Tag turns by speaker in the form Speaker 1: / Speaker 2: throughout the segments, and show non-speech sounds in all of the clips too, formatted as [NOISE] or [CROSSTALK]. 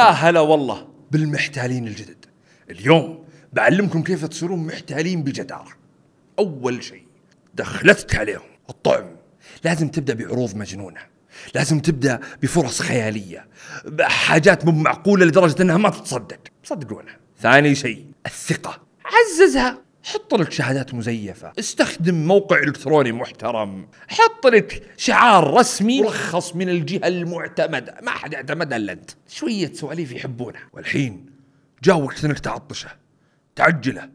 Speaker 1: يا هلا والله بالمحتالين الجدد اليوم بعلمكم كيف تصيرون محتالين بجدارة أول شيء دخلتك عليهم الطعم لازم تبدأ بعروض مجنونة لازم تبدأ بفرص خيالية حاجات مو معقولة لدرجة أنها ما تتصدق صدقونا ثاني شيء الثقة عززها حط لك شهادات مزيفة استخدم موقع إلكتروني محترم حط لك شعار رسمي مرخص من الجهة المعتمدة ما حد اعتمدها إلا أنت شوية سواليف يحبونها والحين جاء وقت أنك تعطشه تعجله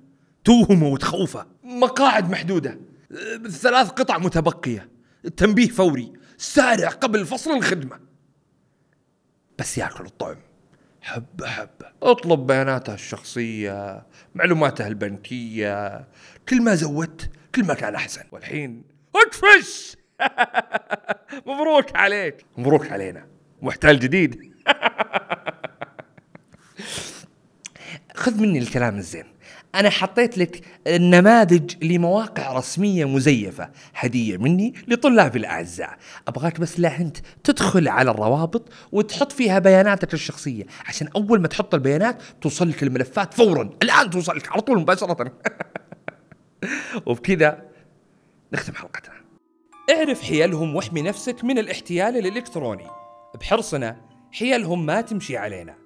Speaker 1: توهمه وتخوفه مقاعد محدودة ثلاث قطع متبقية تنبيه فوري سارع قبل فصل الخدمة بس ياكل الطعم حبة حبة اطلب بياناته الشخصية معلوماته البنكية
Speaker 2: كل ما زودت كل ما كان
Speaker 1: أحسن والحين
Speaker 2: اقفش [LAUGHS] مبروك عليك
Speaker 1: مبروك علينا محتال جديد [LAUGHS] خذ مني الكلام الزين انا حطيت لك النماذج لمواقع رسميه مزيفه هديه مني لطلابي الاعزاء ابغاك بس لهنت تدخل على الروابط وتحط فيها بياناتك الشخصيه عشان اول ما تحط البيانات توصلك الملفات فورا الان توصلك على طول مباشره [LAUGHS] وبكذا نختم حلقتنا اعرف حيلهم واحمي نفسك من الاحتيال الالكتروني بحرصنا حيلهم ما تمشي علينا